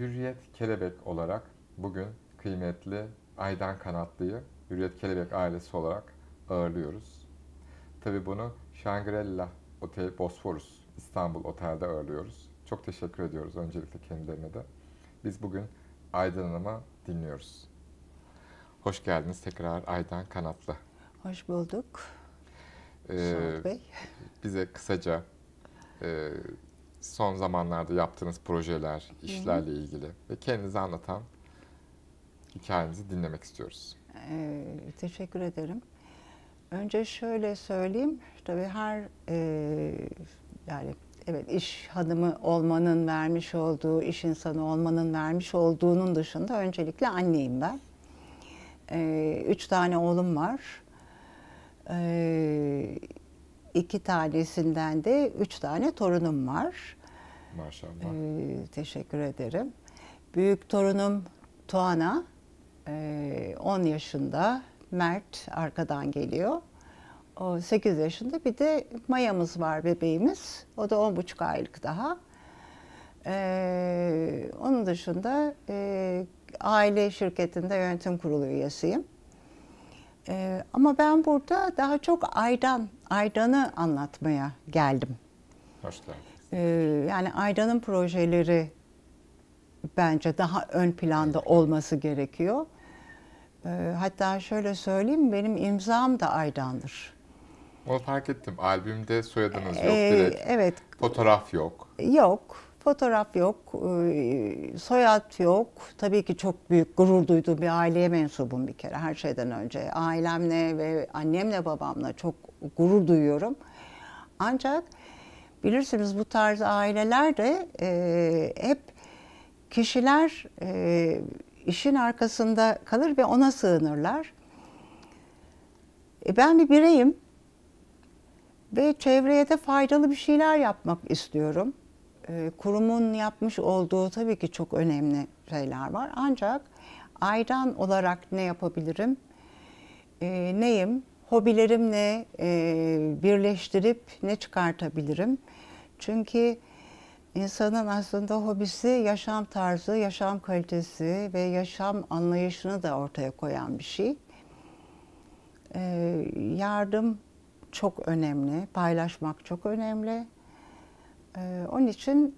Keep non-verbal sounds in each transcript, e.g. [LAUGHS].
Hürriyet Kelebek olarak bugün kıymetli Aydan Kanatlı'yı Hürriyet Kelebek ailesi olarak ağırlıyoruz. Tabii bunu shangri Otel Bosforus İstanbul Otel'de ağırlıyoruz. Çok teşekkür ediyoruz öncelikle kendilerine de. Biz bugün Aydan Hanım'a dinliyoruz. Hoş geldiniz tekrar Aydan Kanatlı. Hoş bulduk. Ee, Bey. Bize kısaca e, son zamanlarda yaptığınız projeler, işlerle ilgili ve kendinizi anlatan hikayenizi dinlemek istiyoruz. Ee, teşekkür ederim. Önce şöyle söyleyeyim, tabii her e, yani evet iş hanımı olmanın vermiş olduğu, iş insanı olmanın vermiş olduğunun dışında öncelikle anneyim ben. Ee, üç tane oğlum var. Ee, iki tanesinden de üç tane torunum var. Maşallah. Ee, teşekkür ederim. Büyük torunum Tuana, e, ee, 10 yaşında. Mert arkadan geliyor. O 8 yaşında bir de Maya'mız var bebeğimiz. O da 10,5 aylık daha. Ee, onun dışında e, aile şirketinde yönetim kurulu üyesiyim. E, ama ben burada daha çok Aydan, Aydan'ı anlatmaya geldim. Hoş geldiniz. Ee, yani Aydan'ın projeleri bence daha ön planda olması gerekiyor. E, hatta şöyle söyleyeyim, benim imzam da Aydan'dır. Onu fark ettim. Albümde soyadınız yok direkt. evet. Fotoğraf yok. Yok. Fotoğraf yok, e, soyad yok. Tabii ki çok büyük gurur duyduğum bir aileye mensubum bir kere her şeyden önce. Ailemle ve annemle babamla çok gurur duyuyorum. Ancak bilirsiniz bu tarz aileler de e, hep kişiler e, işin arkasında kalır ve ona sığınırlar. E, ben bir bireyim ve çevreye de faydalı bir şeyler yapmak istiyorum. Ee, kurumun yapmış olduğu tabii ki çok önemli şeyler var. Ancak ayran olarak ne yapabilirim? E, neyim? Hobilerimle e, birleştirip ne çıkartabilirim? Çünkü insanın aslında hobisi yaşam tarzı, yaşam kalitesi ve yaşam anlayışını da ortaya koyan bir şey. E, yardım çok önemli, paylaşmak çok önemli. E, onun için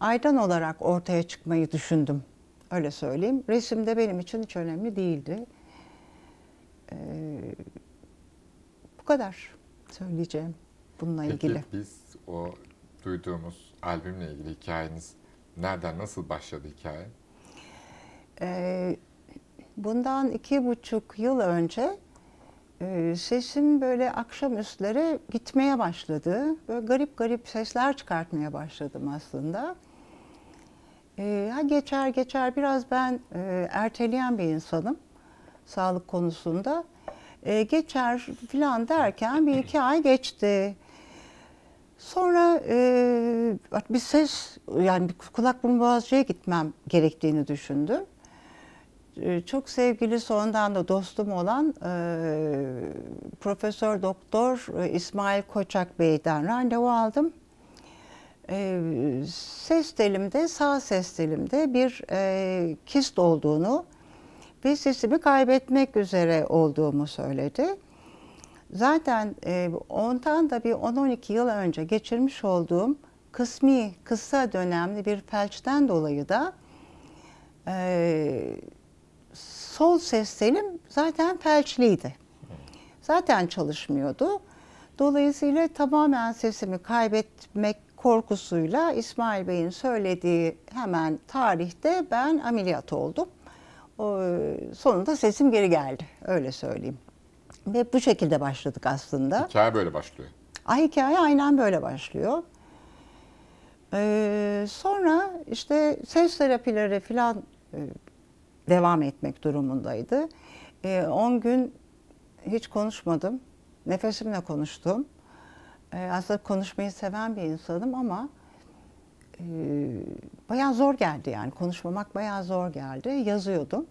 aydan olarak ortaya çıkmayı düşündüm. Öyle söyleyeyim. resim de benim için hiç önemli değildi. E, bu kadar söyleyeceğim bununla Peki, ilgili. biz o duyduğumuz albümle ilgili hikayeniz nereden, nasıl başladı hikaye? Ee, bundan iki buçuk yıl önce ee, sesim böyle akşam üstleri gitmeye başladı. Böyle garip garip sesler çıkartmaya başladım aslında. Ha ee, geçer geçer biraz ben e, erteleyen bir insanım sağlık konusunda. Ee, geçer filan derken bir iki ay geçti. Sonra e, bir ses yani kulak burun boğazcıya gitmem gerektiğini düşündüm. Ee, çok sevgili sonradan da dostum olan e, Profesör Doktor e, İsmail Koçak Bey'den randevu aldım. E, ses telimde, sağ ses telimde bir e, kist olduğunu ve sesimi kaybetmek üzere olduğumu söyledi. Zaten e, ondan da bir 10-12 yıl önce geçirmiş olduğum kısmi, kısa dönemli bir felçten dolayı da e, sol ses zaten felçliydi. Zaten çalışmıyordu. Dolayısıyla tamamen sesimi kaybetmek korkusuyla İsmail Bey'in söylediği hemen tarihte ben ameliyat oldum. Ee, sonunda sesim geri geldi öyle söyleyeyim. Ve bu şekilde başladık aslında. Hikaye böyle başlıyor. Ay hikaye aynen böyle başlıyor. Ee, sonra işte ses terapileri falan e, devam etmek durumundaydı. 10 e, ee, gün hiç konuşmadım. Nefesimle konuştum. E, aslında konuşmayı seven bir insanım ama e, bayağı zor geldi yani. Konuşmamak bayağı zor geldi. Yazıyordum.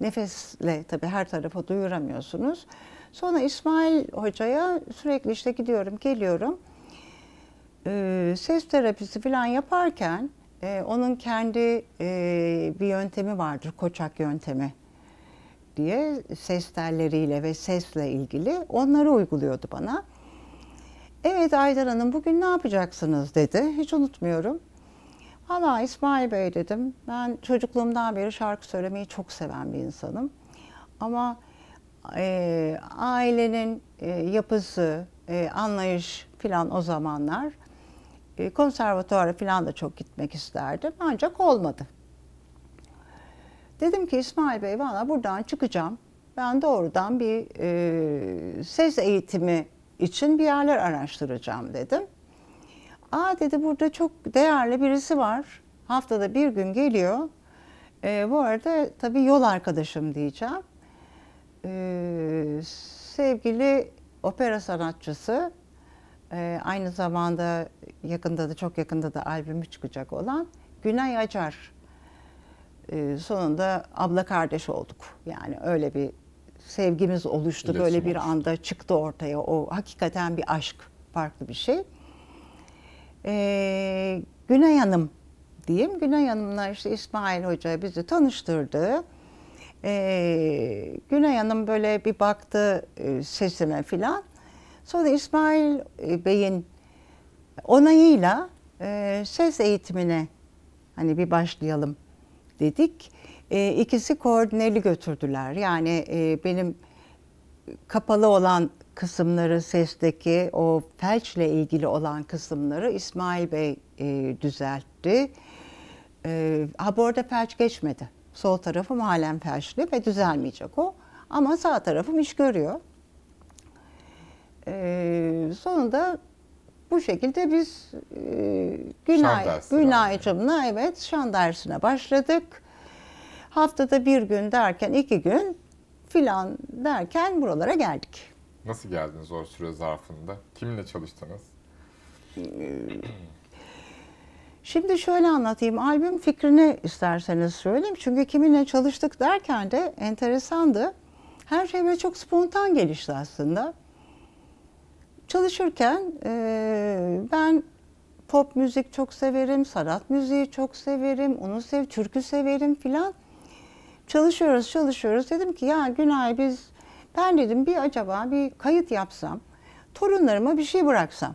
Nefesle tabii her tarafa duyuramıyorsunuz. Sonra İsmail Hoca'ya sürekli işte gidiyorum, geliyorum. E, ses terapisi falan yaparken e, onun kendi e, bir yöntemi vardır, koçak yöntemi diye ses telleriyle ve sesle ilgili onları uyguluyordu bana. Evet Aydar Hanım bugün ne yapacaksınız dedi. Hiç unutmuyorum. Valla İsmail Bey dedim. Ben çocukluğumdan beri şarkı söylemeyi çok seven bir insanım. Ama e, ailenin e, yapısı, e, anlayış filan o zamanlar e, konservatuara falan da çok gitmek isterdim ancak olmadı. Dedim ki İsmail Bey bana buradan çıkacağım. Ben doğrudan bir e, ses eğitimi için bir yerler araştıracağım dedim. Aa dedi burada çok değerli birisi var. Haftada bir gün geliyor. E, bu arada tabii yol arkadaşım diyeceğim. E, sevgili opera sanatçısı e, aynı zamanda yakında da çok yakında da albümü çıkacak olan Günay Acar. E, sonunda abla kardeş olduk. Yani öyle bir sevgimiz oluştu. İletim böyle bir oluştu. anda çıktı ortaya. O hakikaten bir aşk. Farklı bir şey. E, Günay Hanım diyeyim. Günay Hanım'la işte İsmail Hoca bizi tanıştırdı. E, Günay Hanım böyle bir baktı e, sesime filan. Sonra İsmail e, Bey'in onayıyla e, ses eğitimine hani bir başlayalım dedik. E, ikisi koordineli götürdüler. Yani e, benim kapalı olan kısımları sesteki o felçle ilgili olan kısımları İsmail Bey e, düzeltti. E, ha bu arada felç geçmedi. Sol tarafım halen felçli ve düzelmeyecek o. Ama sağ tarafım iş görüyor. Ee, sonunda bu şekilde biz e, Günay, Günaycım'la evet şan dersine başladık. Haftada bir gün derken iki gün filan derken buralara geldik. Nasıl geldiniz o süre zarfında? Kiminle çalıştınız? Ee, şimdi şöyle anlatayım. Albüm fikrini isterseniz söyleyeyim. Çünkü kiminle çalıştık derken de enteresandı. Her şey böyle çok spontan gelişti aslında. Çalışırken e, ben pop müzik çok severim, sanat müziği çok severim, onu sev, türkü severim filan. Çalışıyoruz, çalışıyoruz. Dedim ki ya Günay biz, ben dedim bir acaba bir kayıt yapsam, torunlarıma bir şey bıraksam.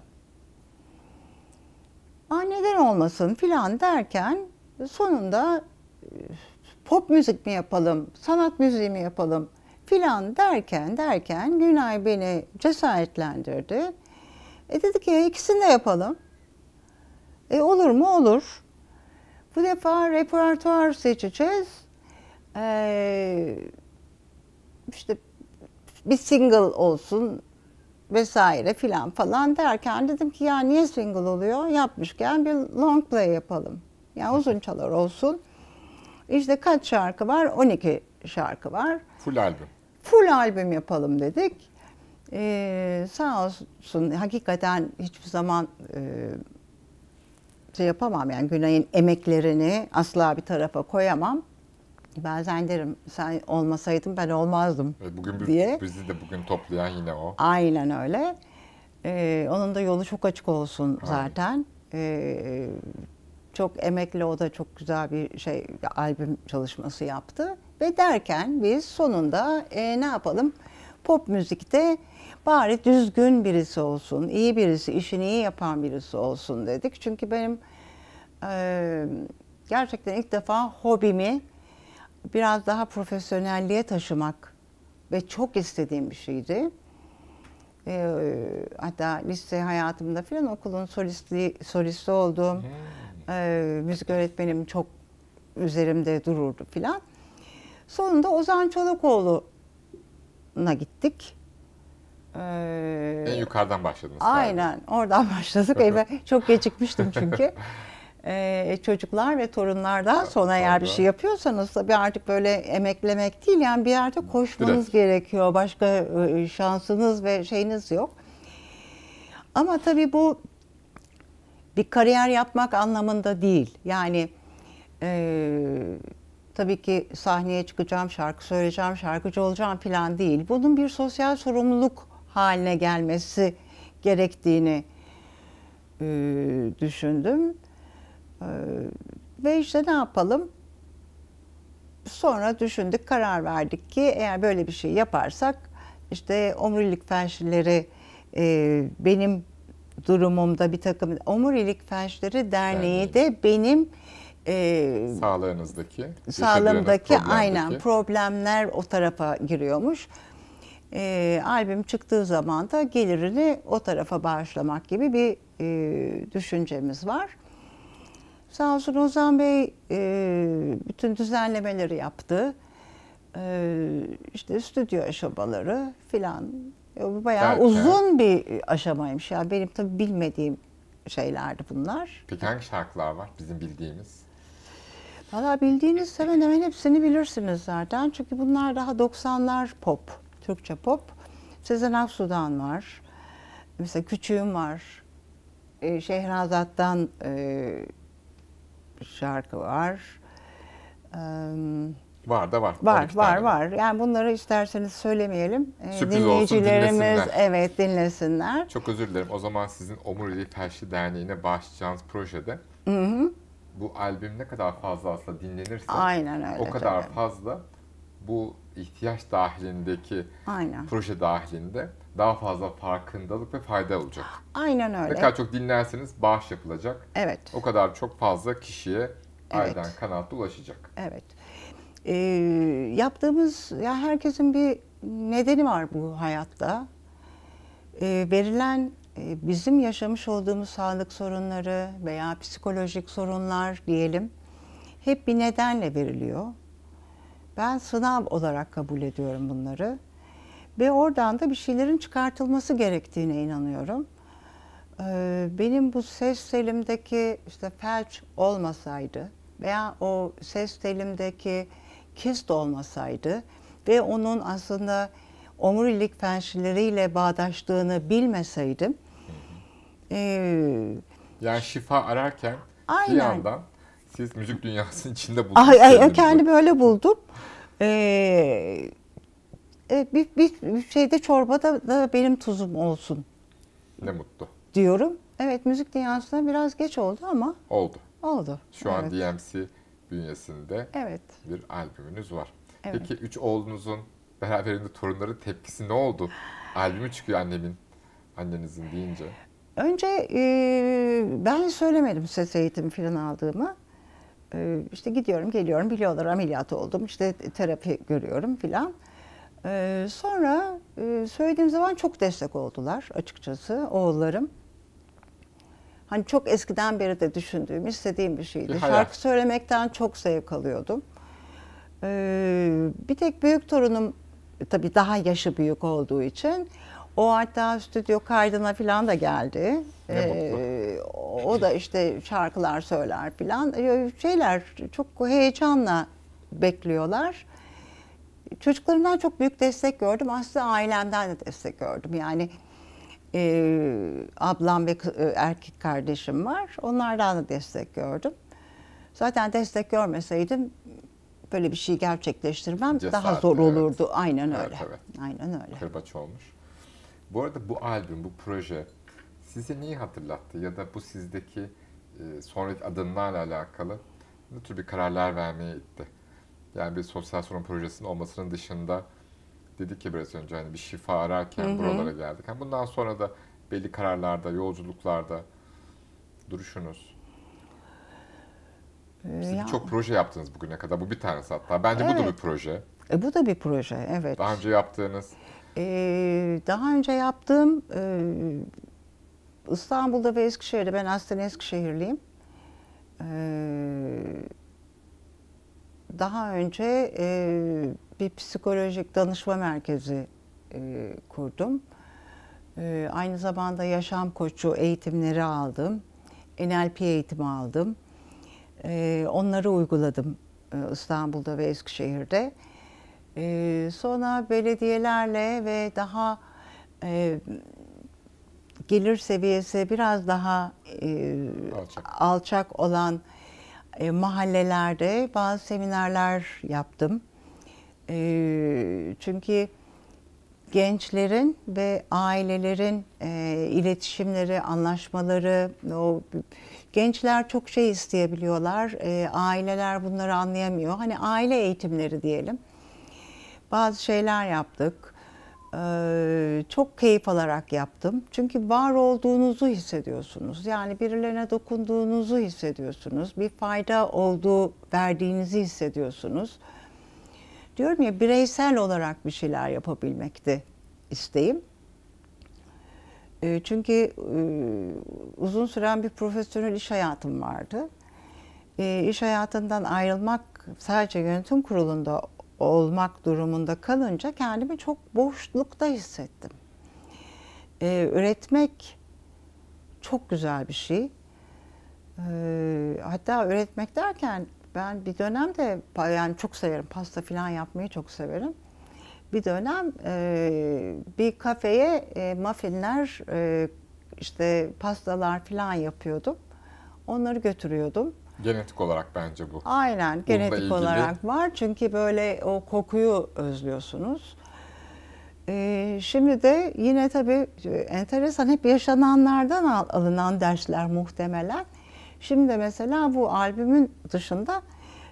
Aa neden olmasın filan derken sonunda pop müzik mi yapalım, sanat müziği mi yapalım, filan derken derken Günay beni cesaretlendirdi. E dedi ki ikisini de yapalım. E olur mu? Olur. Bu defa repertuar seçeceğiz. Ee, işte bir single olsun vesaire filan falan derken dedim ki ya niye single oluyor? Yapmışken bir long play yapalım. Yani uzun çalar olsun. İşte kaç şarkı var? 12 şarkı var. Full albüm full albüm yapalım dedik. Ee, sağ olsun hakikaten hiçbir zaman e, şey yapamam yani Günay'ın emeklerini asla bir tarafa koyamam. Bazen derim sen olmasaydın ben olmazdım bugün bir, diye. Bizi de bugün toplayan yine o. Aynen öyle. Ee, onun da yolu çok açık olsun Aynen. zaten. Ee, çok emekli o da çok güzel bir şey albüm çalışması yaptı. Ve derken biz sonunda e, ne yapalım? Pop müzikte bari düzgün birisi olsun, iyi birisi, işini iyi yapan birisi olsun dedik. Çünkü benim e, gerçekten ilk defa hobimi biraz daha profesyonelliğe taşımak ve çok istediğim bir şeydi. E, hatta lise hayatımda filan okulun solisti solisti olduğum hmm. e, müzik öğretmenim çok üzerimde dururdu filan. Sonunda Ozan Çolakoğlu'na gittik. Ee, ee en yukarıdan başladınız. Aynen galiba. oradan [LAUGHS] başladık. Eve çok gecikmiştim çünkü. [LAUGHS] Ee, çocuklar ve torunlardan sonra, sonra eğer bir şey yapıyorsanız bir artık böyle emeklemek değil yani bir yerde koşmanız Direkt. gerekiyor. Başka e, e, şansınız ve şeyiniz yok. Ama tabii bu bir kariyer yapmak anlamında değil. Yani e, tabii ki sahneye çıkacağım, şarkı söyleyeceğim, şarkıcı olacağım falan değil. Bunun bir sosyal sorumluluk haline gelmesi gerektiğini e, düşündüm. E, ve işte ne yapalım? Sonra düşündük, karar verdik ki eğer böyle bir şey yaparsak işte omurilik felçlileri e, benim durumumda bir takım omurilik felçleri derneği de benim e, sağlığınızdaki, sağlığımdaki aynen problemler o tarafa giriyormuş. E, albüm çıktığı zaman da gelirini o tarafa bağışlamak gibi bir e, düşüncemiz var. Sağ olsun Ozan Bey e, bütün düzenlemeleri yaptı. E, işte stüdyo aşamaları filan. E, bayağı Derken, uzun bir aşamaymış ya. Benim tabii bilmediğim şeylerdi bunlar. Peki hangi şarkılar var bizim bildiğimiz? Valla bildiğiniz hemen hemen hepsini bilirsiniz zaten. Çünkü bunlar daha 90'lar pop, Türkçe pop. Sezen Aksu'dan var. Mesela Küçüğüm var. Ee, Şehrazat'tan e, şarkı var. Ee, var da var. Var, var, var. Yani bunları isterseniz söylemeyelim. Ee, Sürpriz Dinleyicilerimiz olsun, dinlesinler. evet dinlesinler. Çok özür dilerim. O zaman sizin Omurili Felçli Derneği'ne bağışlayacağınız projede hı hı bu albüm ne kadar fazla aslında dinlenirse Aynen öyle, o kadar tabii. fazla bu ihtiyaç dahilindeki Aynen. proje dahilinde daha fazla farkındalık ve fayda olacak. Aynen öyle. Ne kadar çok dinlerseniz bağış yapılacak. Evet. O kadar çok fazla kişiye evet. aydan kanatlı ulaşacak. Evet. Ee, yaptığımız, ya herkesin bir nedeni var bu hayatta. Ee, verilen ee, bizim yaşamış olduğumuz sağlık sorunları veya psikolojik sorunlar diyelim hep bir nedenle veriliyor. Ben sınav olarak kabul ediyorum bunları ve oradan da bir şeylerin çıkartılması gerektiğine inanıyorum. Ee, benim bu ses telimdeki işte felç olmasaydı veya o ses telimdeki kist olmasaydı ve onun aslında omurilik felçleriyle bağdaştığını bilmeseydim ee, yani şifa ararken aynen. bir yandan siz müzik dünyasının içinde buldunuz. Ay, ay, kendimi öyle buldum. Ee, e, bir, bir, bir şeyde çorbada da benim tuzum olsun. Ne mutlu. Diyorum. Evet müzik dünyasına biraz geç oldu ama. Oldu. Oldu. Şu evet. an DMC bünyesinde evet. bir albümünüz var. Evet. Peki üç oğlunuzun beraberinde torunların tepkisi ne oldu? Albümü çıkıyor annemin, annenizin deyince. Önce e, ben söylemedim ses eğitimi falan aldığımı. E, işte gidiyorum, geliyorum, biliyorlar ameliyat oldum, işte terapi görüyorum falan. E, sonra e, söylediğim zaman çok destek oldular açıkçası oğullarım. Hani çok eskiden beri de düşündüğüm, istediğim bir şeydi. Bir Şarkı söylemekten çok zevk alıyordum. E, bir tek büyük torunum e, tabii daha yaşı büyük olduğu için o hatta stüdyo kaydına falan da geldi. Ee, o da işte şarkılar söyler falan. Ee, şeyler çok heyecanla bekliyorlar. Çocuklarımdan çok büyük destek gördüm. Aslında ailemden de destek gördüm. Yani e, ablam ve e, erkek kardeşim var. Onlardan da destek gördüm. Zaten destek görmeseydim böyle bir şey gerçekleştirmem Cesaret, daha zor olurdu. Evet. Aynen öyle. Evet, evet. Aynen öyle. Kırbaç olmuş. Bu arada bu albüm, bu proje sizi neyi hatırlattı ya da bu sizdeki e, sonraki adımlarla alakalı ne tür bir kararlar vermeye itti? Yani bir sosyal sorun projesinin olmasının dışında dedik ki biraz önce hani bir şifa ararken hı hı. buralara geldik. Yani bundan sonra da belli kararlarda, yolculuklarda duruşunuz. Ee, Siz ya. birçok proje yaptınız bugüne kadar. Bu bir tanesi hatta. Bence evet. bu da bir proje. E, bu da bir proje, evet. Daha önce yaptığınız ee, daha önce yaptığım e, İstanbul'da ve Eskişehir'de ben aslen Eskişehirliyim. Ee, daha önce e, bir psikolojik danışma merkezi e, kurdum. E, aynı zamanda yaşam koçu eğitimleri aldım. NLP eğitimi aldım. E, onları uyguladım e, İstanbul'da ve Eskişehir'de. E, sonra belediyelerle ve daha e, gelir seviyesi biraz daha e, alçak. alçak olan e, mahallelerde bazı seminerler yaptım. E, çünkü gençlerin ve ailelerin e, iletişimleri, anlaşmaları, o gençler çok şey isteyebiliyorlar, e, aileler bunları anlayamıyor. Hani aile eğitimleri diyelim bazı şeyler yaptık. Ee, çok keyif alarak yaptım. Çünkü var olduğunuzu hissediyorsunuz. Yani birilerine dokunduğunuzu hissediyorsunuz. Bir fayda olduğu verdiğinizi hissediyorsunuz. Diyorum ya bireysel olarak bir şeyler yapabilmekti isteğim. Ee, çünkü e, uzun süren bir profesyonel iş hayatım vardı. E, iş hayatından ayrılmak sadece yönetim kurulunda olmak durumunda kalınca kendimi çok boşlukta hissettim. Ee, üretmek çok güzel bir şey. Ee, hatta üretmek derken ben bir dönemde yani çok severim pasta falan yapmayı çok severim. Bir dönem e, bir kafeye e, muffinler e, işte pastalar falan yapıyordum. Onları götürüyordum. Genetik olarak bence bu. Aynen Bununla genetik ilgili... olarak var. Çünkü böyle o kokuyu özlüyorsunuz. Ee, şimdi de yine tabii e, enteresan hep yaşananlardan al, alınan dersler muhtemelen. Şimdi mesela bu albümün dışında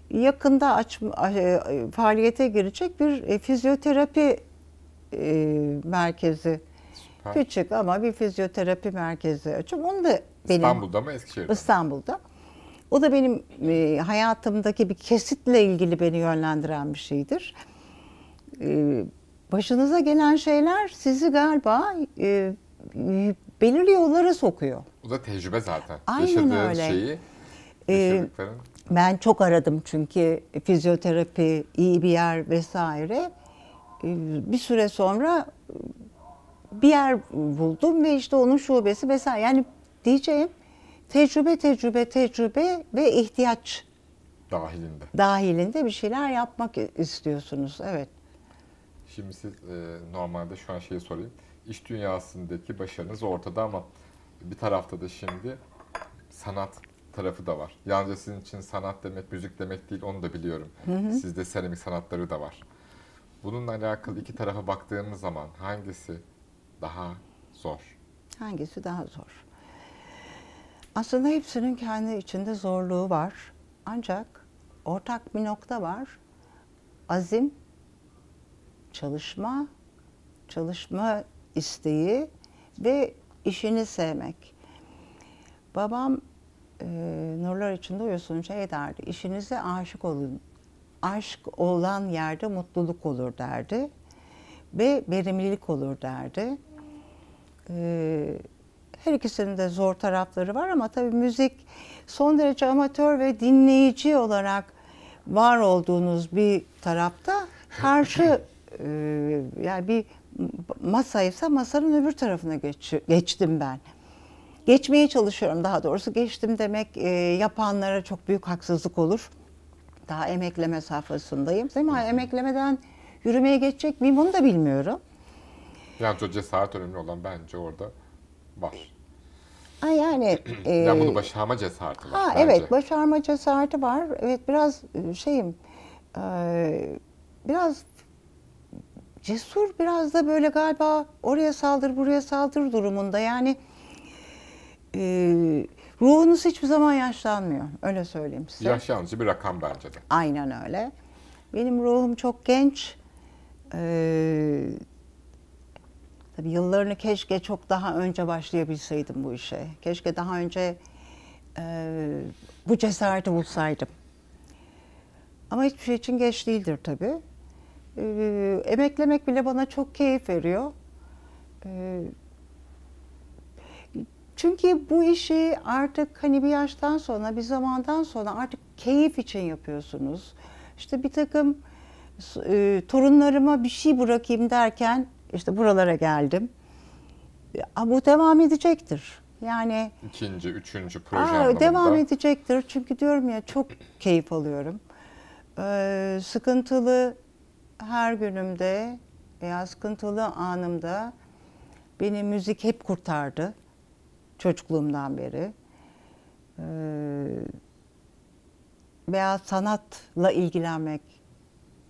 yakında aç, e, faaliyete girecek bir e, fizyoterapi e, merkezi. Süper. Küçük ama bir fizyoterapi merkezi açım. Onu da benim, İstanbul'da mı Eskişehir'de? İstanbul'da. O da benim e, hayatımdaki bir kesitle ilgili beni yönlendiren bir şeydir. E, başınıza gelen şeyler sizi galiba e, e belirli yollara sokuyor. O da tecrübe zaten. Aynen öyle. şeyi E, ben çok aradım çünkü fizyoterapi, iyi bir yer vesaire. E, bir süre sonra e, bir yer buldum ve işte onun şubesi vesaire. Yani diyeceğim tecrübe tecrübe tecrübe ve ihtiyaç dahilinde. Dahilinde bir şeyler yapmak istiyorsunuz. Evet. Şimdi siz e, normalde şu an şeyi sorayım. İş dünyasındaki başarınız ortada ama bir tarafta da şimdi sanat tarafı da var. Yalnızca sizin için sanat demek müzik demek değil onu da biliyorum. Hı hı. Sizde seramik sanatları da var. Bununla alakalı iki tarafa baktığımız zaman hangisi daha zor? Hangisi daha zor? Aslında hepsinin kendi içinde zorluğu var. Ancak ortak bir nokta var. Azim, çalışma, çalışma isteği ve işini sevmek. Babam e, nurlar içinde uyusun şey derdi, işinize aşık olun. Aşk olan yerde mutluluk olur derdi ve verimlilik olur derdi. Ee, her ikisinin de zor tarafları var ama tabii müzik son derece amatör ve dinleyici olarak var olduğunuz bir tarafta karşı [CLEARS THROAT] e, yani bir masaysa masanın öbür tarafına geç, geçtim ben. Geçmeye çalışıyorum daha doğrusu. Geçtim demek e, yapanlara çok büyük haksızlık olur. Daha emekleme safhasındayım. Ama emeklemeden yürümeye geçecek miyim onu da bilmiyorum. Yani o cesaret önemli olan bence orada var. Ha yani [CLEARS THROAT] e, yani bunu başarma cesareti var. Ha bence. evet başarma cesareti var. Evet biraz e, şeyim e, biraz cesur biraz da böyle galiba oraya saldır buraya saldır durumunda yani e, ruhunuz hiçbir zaman yaşlanmıyor öyle söyleyeyim size. Yaşlanıcı bir rakam bence de. Aynen öyle. Benim ruhum çok genç. Eee Tabii yıllarını keşke çok daha önce başlayabilseydim bu işe. Keşke daha önce e, bu cesareti bulsaydım. Ama hiçbir şey için geç değildir tabii. E, emeklemek bile bana çok keyif veriyor. E, çünkü bu işi artık hani bir yaştan sonra, bir zamandan sonra artık keyif için yapıyorsunuz. İşte bir takım e, torunlarıma bir şey bırakayım derken işte buralara geldim. Ya, bu devam edecektir. Yani ikinci, üçüncü proje Devam edecektir çünkü diyorum ya çok keyif alıyorum. Ee, sıkıntılı her günümde veya sıkıntılı anımda beni müzik hep kurtardı çocukluğumdan beri. Ee, veya sanatla ilgilenmek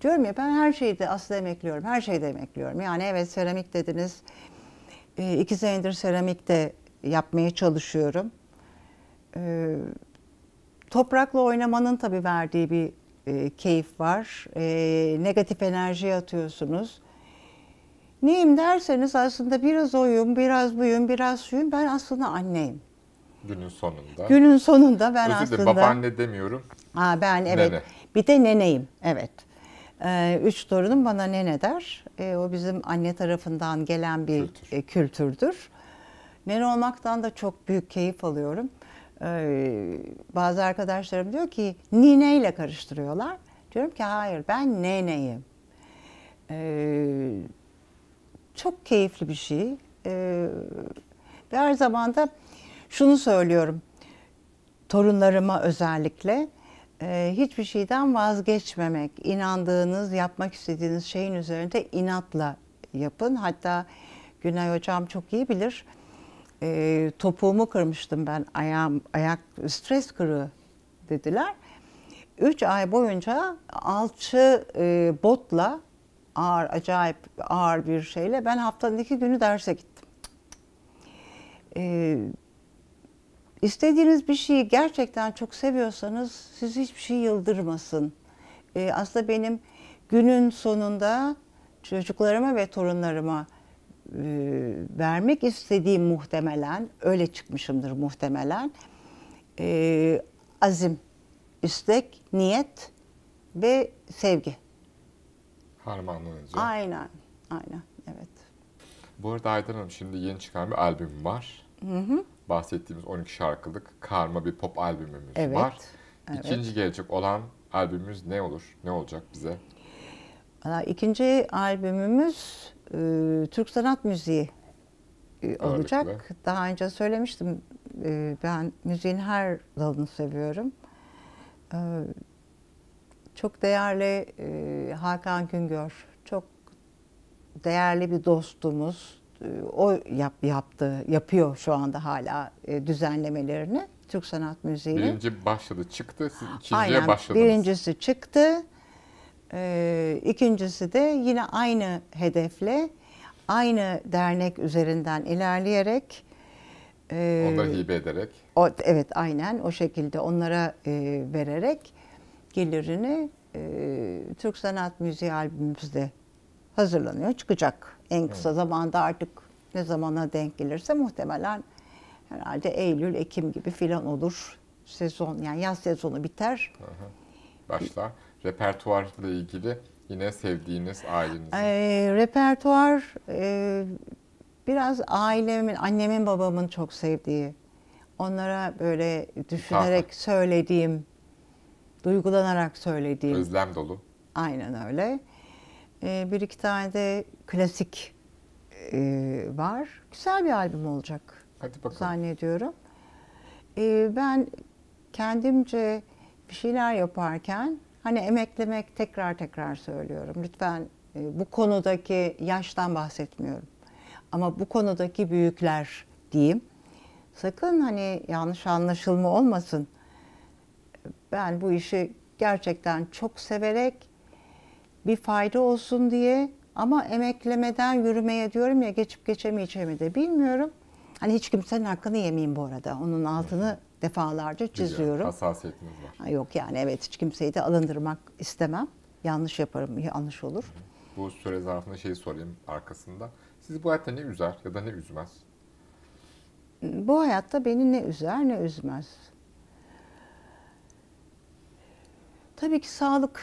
Diyorum ya ben her şeyi de aslında emekliyorum. Her şeyi de emekliyorum. Yani evet seramik dediniz. E, iki senedir seramik de yapmaya çalışıyorum. E, toprakla oynamanın tabii verdiği bir e, keyif var. E, negatif enerji atıyorsunuz. Neyim derseniz aslında biraz oyum, biraz buyum, biraz suyum. Ben aslında anneyim. Günün sonunda. Günün sonunda ben Özür aslında... Özür babaanne demiyorum. Aa, ben evet. Nene. Bir de neneyim, evet. Ee, üç torunum bana nene der. Ee, o bizim anne tarafından gelen bir kültür. E, kültürdür. Nene olmaktan da çok büyük keyif alıyorum. Ee, bazı arkadaşlarım diyor ki nine ile karıştırıyorlar. Diyorum ki hayır ben neneyim. çok keyifli bir şey. ve her zaman da şunu söylüyorum. Torunlarıma özellikle e, hiçbir şeyden vazgeçmemek, inandığınız, yapmak istediğiniz şeyin üzerinde inatla yapın. Hatta Günay Hocam çok iyi bilir. E, topuğumu kırmıştım ben, ayağım, ayak stres kırığı dediler. Üç ay boyunca alçı e, botla ağır, acayip ağır bir şeyle ben haftanın iki günü derse gittim. E, İstediğiniz bir şeyi gerçekten çok seviyorsanız sizi hiçbir şey yıldırmasın. Ee, aslında benim günün sonunda çocuklarıma ve torunlarıma e, vermek istediğim muhtemelen, öyle çıkmışımdır muhtemelen, e, azim, istek, niyet ve sevgi. Harmanlanınca. Aynen, aynen, evet. Bu arada Aydan Hanım şimdi yeni çıkan bir albüm var. Hı hı bahsettiğimiz 12 şarkılık karma bir pop albümümüz evet, var. Evet. İkinci gelecek olan albümümüz ne olur? Ne olacak bize? İkinci albümümüz e, Türk sanat müziği e, olacak. Ağırlıklı. Daha önce söylemiştim e, ben müziğin her dalını seviyorum. E, çok değerli Hakan Güngör, çok değerli bir dostumuz, e, o yap, yaptı, yapıyor şu anda hala e, düzenlemelerini Türk sanat müziğini. Birinci başladı, çıktı. Siz ikinciye Aynen, başladınız. Birincisi çıktı. E, ikincisi de yine aynı hedefle, aynı dernek üzerinden ilerleyerek. E, Onları hibe ederek. O, evet, aynen o şekilde onlara e, vererek gelirini e, Türk sanat müziği albümümüzde hazırlanıyor, çıkacak. En kısa evet. zamanda artık ne zamana denk gelirse muhtemelen herhalde Eylül, Ekim gibi filan olur. Sezon yani yaz sezonu biter. Başla Repertuarla ilgili yine sevdiğiniz ailenizin. E, ee, repertuar e, biraz ailemin, annemin babamın çok sevdiği. Onlara böyle düşünerek Tabii. söylediğim, duygulanarak söylediğim. Özlem dolu. Aynen öyle. Ee, bir iki tane de klasik e, var. Güzel bir albüm olacak Hadi bakalım. zannediyorum. Ee, ben kendimce bir şeyler yaparken hani emeklemek tekrar tekrar söylüyorum. Lütfen e, bu konudaki yaştan bahsetmiyorum. Ama bu konudaki büyükler diyeyim. Sakın hani yanlış anlaşılma olmasın. Ben bu işi gerçekten çok severek bir fayda olsun diye ama emeklemeden yürümeye diyorum ya geçip geçemeyeceğimi de bilmiyorum. Hani hiç kimsenin hakkını yemeyeyim bu arada. Onun altını defalarca çiziyorum. Güzel, hassasiyetiniz var. Ha, yok yani evet hiç kimseyi de alındırmak istemem. Yanlış yaparım, yanlış olur. Bu süre zarfında şeyi sorayım arkasında. sizi bu hayatta ne üzer ya da ne üzmez? Hmm, bu hayatta beni ne üzer ne üzmez. Tabii ki sağlık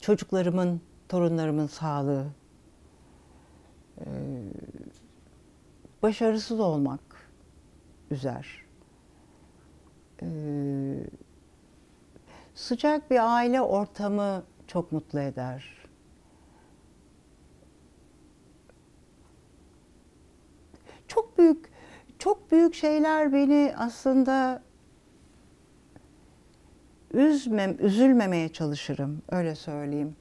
çocuklarımın, torunlarımın sağlığı, başarısız olmak üzer. sıcak bir aile ortamı çok mutlu eder. Çok büyük çok büyük şeyler beni aslında üzmem, üzülmemeye çalışırım öyle söyleyeyim.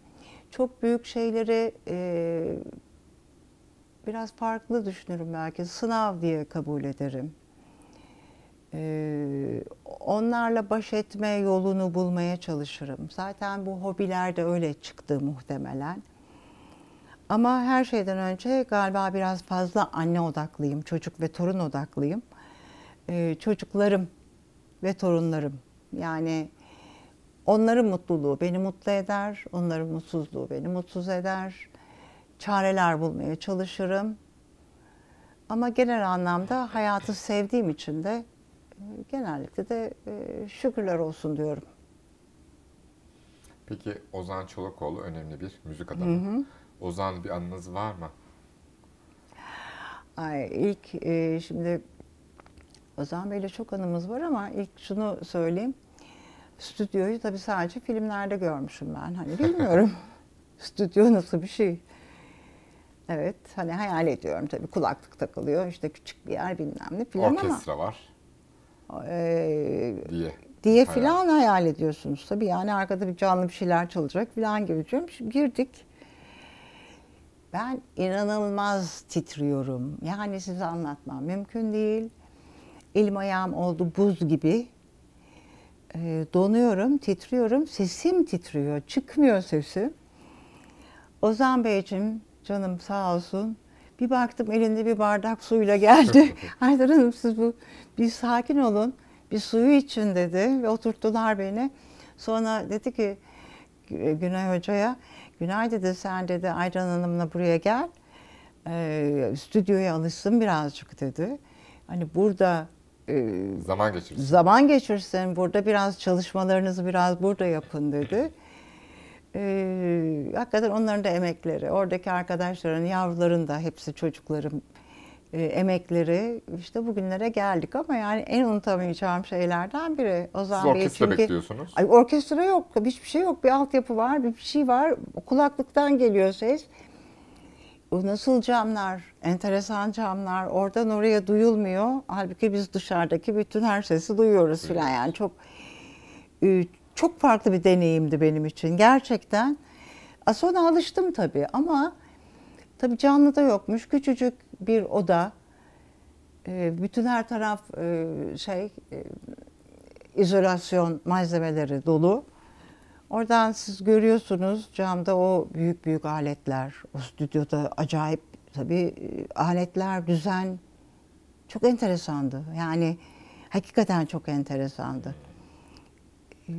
Çok büyük şeyleri e, biraz farklı düşünürüm belki. Sınav diye kabul ederim. E, onlarla baş etme yolunu bulmaya çalışırım. Zaten bu hobiler de öyle çıktı muhtemelen. Ama her şeyden önce galiba biraz fazla anne odaklıyım, çocuk ve torun odaklıyım. Ee, çocuklarım ve torunlarım yani Onların mutluluğu beni mutlu eder, onların mutsuzluğu beni mutsuz eder. Çareler bulmaya çalışırım. Ama genel anlamda hayatı sevdiğim için de e, genellikle de e, şükürler olsun diyorum. Peki Ozan Çolakoğlu önemli bir müzik adamı. Hı hı. Ozan bir anınız var mı? Ay, ilk e, şimdi Ozan Bey'le çok anımız var ama ilk şunu söyleyeyim. Stüdyoyu tabii sadece filmlerde görmüşüm ben. Hani bilmiyorum. [LAUGHS] Stüdyo nasıl bir şey? Evet hani hayal ediyorum tabii kulaklık takılıyor işte küçük bir yer bilmem ne filan ama. Orkestra var. E, diye. Diye filan hayal ediyorsunuz tabii yani arkada bir canlı bir şeyler çalacak filan gibi diyorum. Şimdi girdik. Ben inanılmaz titriyorum. Yani size anlatmam mümkün değil. Elim ayağım oldu buz gibi. E, donuyorum, titriyorum. Sesim titriyor. Çıkmıyor sesi. Ozan Beyciğim canım sağ olsun. Bir baktım elinde bir bardak suyla geldi. [LAUGHS] Haydar Hanım siz bu bir sakin olun. Bir suyu için dedi ve oturttular beni. Sonra dedi ki Günay Hoca'ya Günay dedi sen dedi Aydan Hanım'la buraya gel. E, stüdyoya alışsın birazcık dedi. Hani burada ee, zaman geçirsin. Zaman geçirsin. Burada biraz çalışmalarınızı biraz burada yapın dedi. E, hakikaten onların da emekleri, oradaki arkadaşların, yavruların da hepsi çocuklarım e, emekleri işte bugünlere geldik ama yani en unutamayacağım şeylerden biri. Ozan Siz orkestra çünkü, bekliyorsunuz. Ay, orkestra yok, hiçbir şey yok. Bir altyapı var, bir şey var. Kulaklıktan geliyor ses. Bu nasıl camlar? Enteresan camlar. Oradan oraya duyulmuyor. Halbuki biz dışarıdaki bütün her sesi duyuyoruz filan. Yani çok e, çok farklı bir deneyimdi benim için gerçekten. Sonra alıştım tabii ama tabii canlı da yokmuş. Küçücük bir oda. E, bütün her taraf e, şey izolasyon malzemeleri dolu. Oradan siz görüyorsunuz camda o büyük büyük aletler, o stüdyoda acayip tabii e, aletler, düzen çok enteresandı. Yani hakikaten çok enteresandı. E,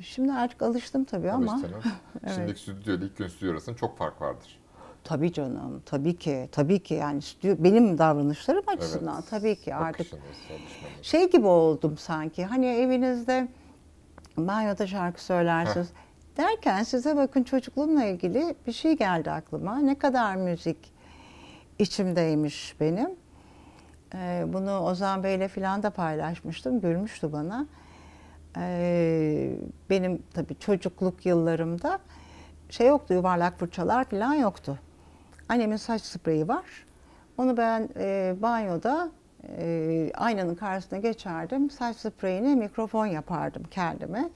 şimdi artık alıştım tabii ama. Alıştınız. [LAUGHS] evet. Şimdiki stüdyo ilk gün stüdyo arasında çok fark vardır. Tabii canım, tabii ki, tabii ki yani stüdyo, benim davranışlarım açısından evet. tabii ki artık Bakışınız, şey gibi oldum sanki. Hani evinizde banyoda şarkı söylersiniz. Heh. Derken size bakın çocukluğumla ilgili bir şey geldi aklıma. Ne kadar müzik içimdeymiş benim. Ee, bunu Ozan Bey'le falan da paylaşmıştım. Gülmüştü bana. Ee, benim tabii çocukluk yıllarımda şey yoktu, yuvarlak fırçalar falan yoktu. Annemin saç spreyi var. Onu ben e, banyoda e, aynanın karşısına geçerdim. Saç spreyini mikrofon yapardım kendime.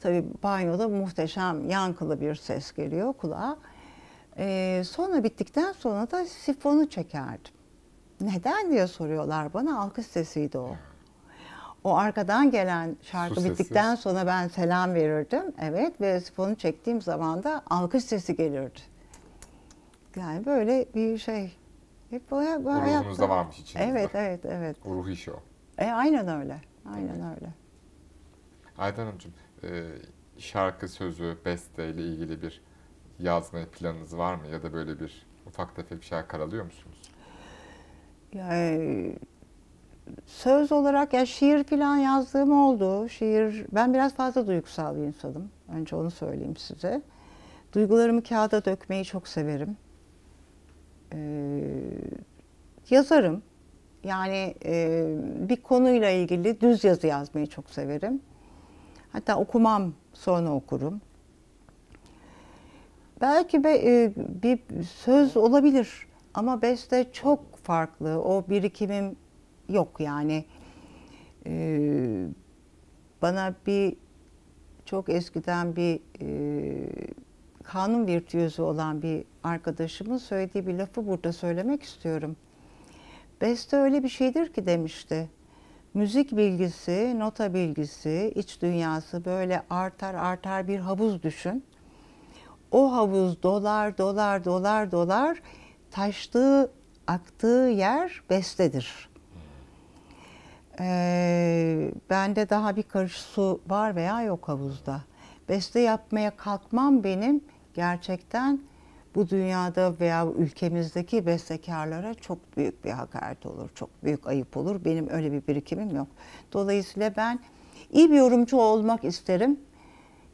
Tabii banyoda muhteşem yankılı bir ses geliyor kulağa. E, sonra bittikten sonra da sifonu çekerdim. Neden diye soruyorlar bana. Alkış sesiydi o. O arkadan gelen şarkı bittikten sonra ben selam verirdim. Evet ve sifonu çektiğim zaman da alkış sesi gelirdi. Yani böyle bir şey hep bu, bu Ruhunuzda varmış içinizde. Evet, evet, evet. O ruh işi o. E, aynen öyle. Aynen evet. öyle. Aydan Hanımcığım, e, şarkı sözü, beste ile ilgili bir yazma planınız var mı? Ya da böyle bir ufak tefek bir şeyler karalıyor musunuz? Yani e, söz olarak ya şiir falan yazdığım oldu. Şiir ben biraz fazla duygusal bir insanım. Önce onu söyleyeyim size. Duygularımı kağıda dökmeyi çok severim. E, yazarım. Yani e, bir konuyla ilgili düz yazı yazmayı çok severim. Hatta okumam sonra okurum. Belki be, e, bir söz olabilir ama beste çok farklı. O birikimim yok yani. E, bana bir çok eskiden bir e, kanun virtüözü olan bir arkadaşımın söylediği bir lafı burada söylemek istiyorum. Beste öyle bir şeydir ki demişti. Müzik bilgisi, nota bilgisi, iç dünyası böyle artar artar bir havuz düşün. O havuz dolar dolar dolar dolar taştığı, aktığı yer bestedir. Ee, bende daha bir karış su var veya yok havuzda. Beste yapmaya kalkmam benim gerçekten bu dünyada veya ülkemizdeki bestekarlara çok büyük bir hakaret olur. Çok büyük ayıp olur. Benim öyle bir birikimim yok. Dolayısıyla ben iyi bir yorumcu olmak isterim.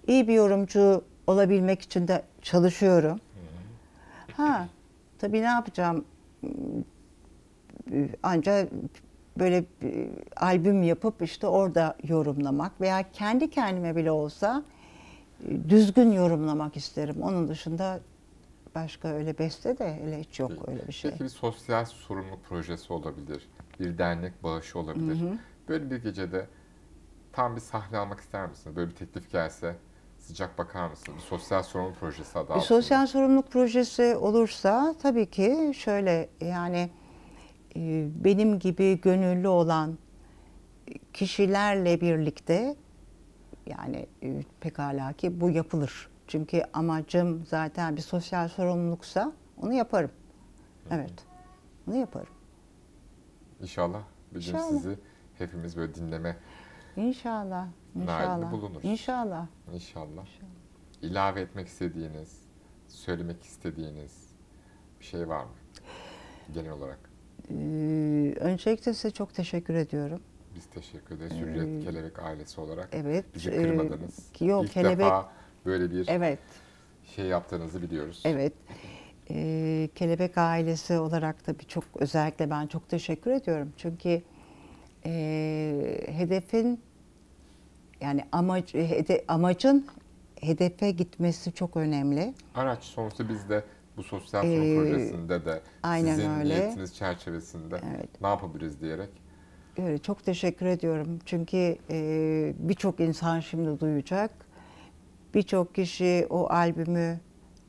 İyi bir yorumcu olabilmek için de çalışıyorum. Ha, tabii ne yapacağım? Ancak böyle albüm yapıp işte orada yorumlamak veya kendi kendime bile olsa e, düzgün yorumlamak isterim. Onun dışında başka öyle beste de öyle hiç yok öyle bir şey. Peki bir sosyal sorumluluk projesi olabilir. Bir dernek bağışı olabilir. Hı hı. Böyle bir gecede tam bir sahne almak ister misiniz? Böyle bir teklif gelse sıcak bakar mısınız? Bir sosyal sorumluluk projesi adı Bir altında. sosyal sorumluluk projesi olursa tabii ki şöyle yani e, benim gibi gönüllü olan kişilerle birlikte yani e, pekala ki bu yapılır. Çünkü amacım zaten bir sosyal sorumluluksa onu yaparım. Evet. Onu yaparım. İnşallah bir gün sizi hepimiz böyle dinleme İnşallah. İnşallah. bulunur. İnşallah. İnşallah. İnşallah. İlave etmek istediğiniz, söylemek istediğiniz bir şey var mı? Genel olarak. Ee, öncelikle size çok teşekkür ediyorum. Biz teşekkür ederiz. Ee, Hürriyet Kelebek ailesi olarak. Evet. Bizi ee, kırmadınız. E, yok İlk kelebek. Defa böyle bir evet. şey yaptığınızı biliyoruz. Evet. Ee, Kelebek ailesi olarak tabii çok özellikle ben çok teşekkür ediyorum. Çünkü e, hedefin yani amac, hede, amacın hedefe gitmesi çok önemli. Araç sonuçta biz de bu sosyal ee, projesinde de aynen sizin öyle. niyetiniz çerçevesinde evet. ne yapabiliriz diyerek. Öyle, çok teşekkür ediyorum. Çünkü e, birçok insan şimdi duyacak Birçok kişi o albümü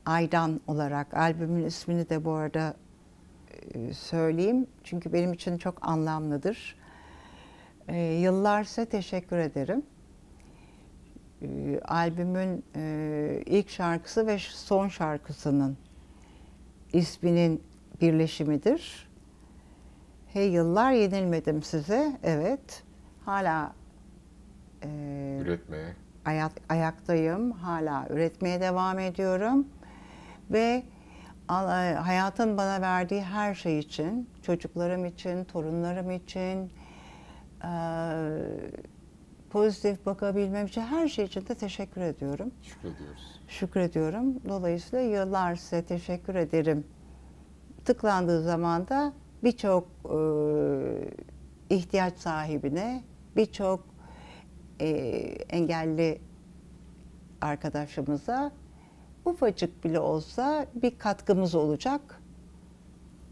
Aydan olarak, albümün ismini de bu arada e, söyleyeyim. Çünkü benim için çok anlamlıdır. E, yıllar size teşekkür ederim. E, albümün e, ilk şarkısı ve son şarkısının isminin birleşimidir. Hey yıllar yenilmedim size. Evet. Hala e, üretmeye ayak, ayaktayım. Hala üretmeye devam ediyorum. Ve e, hayatın bana verdiği her şey için, çocuklarım için, torunlarım için, e, pozitif bakabilmem için her şey için de teşekkür ediyorum. Şükrediyoruz. Şükrediyorum. Dolayısıyla yıllar size teşekkür ederim. Tıklandığı zaman da birçok e, ihtiyaç sahibine, birçok e, engelli arkadaşımıza ufacık bile olsa bir katkımız olacak.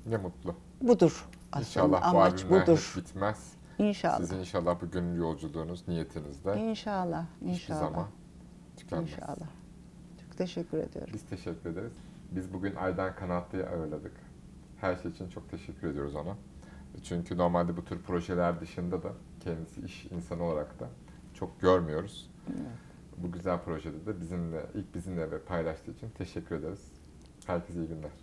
Ne mutlu. Budur aslında İnşallah amaç bu budur. bitmez. İnşallah. Sizin inşallah bu gönül yolculuğunuz niyetinizde. İnşallah. Hiçbir zaman İnşallah. Çok teşekkür ediyorum. Biz teşekkür ederiz. Biz bugün Aydan Kanatlı'yı ağırladık. Her şey için çok teşekkür ediyoruz ona. Çünkü normalde bu tür projeler dışında da kendisi iş insanı olarak da çok görmüyoruz. Evet. Bu güzel projede de bizimle, ilk bizimle ve paylaştığı için teşekkür ederiz. Herkese iyi günler.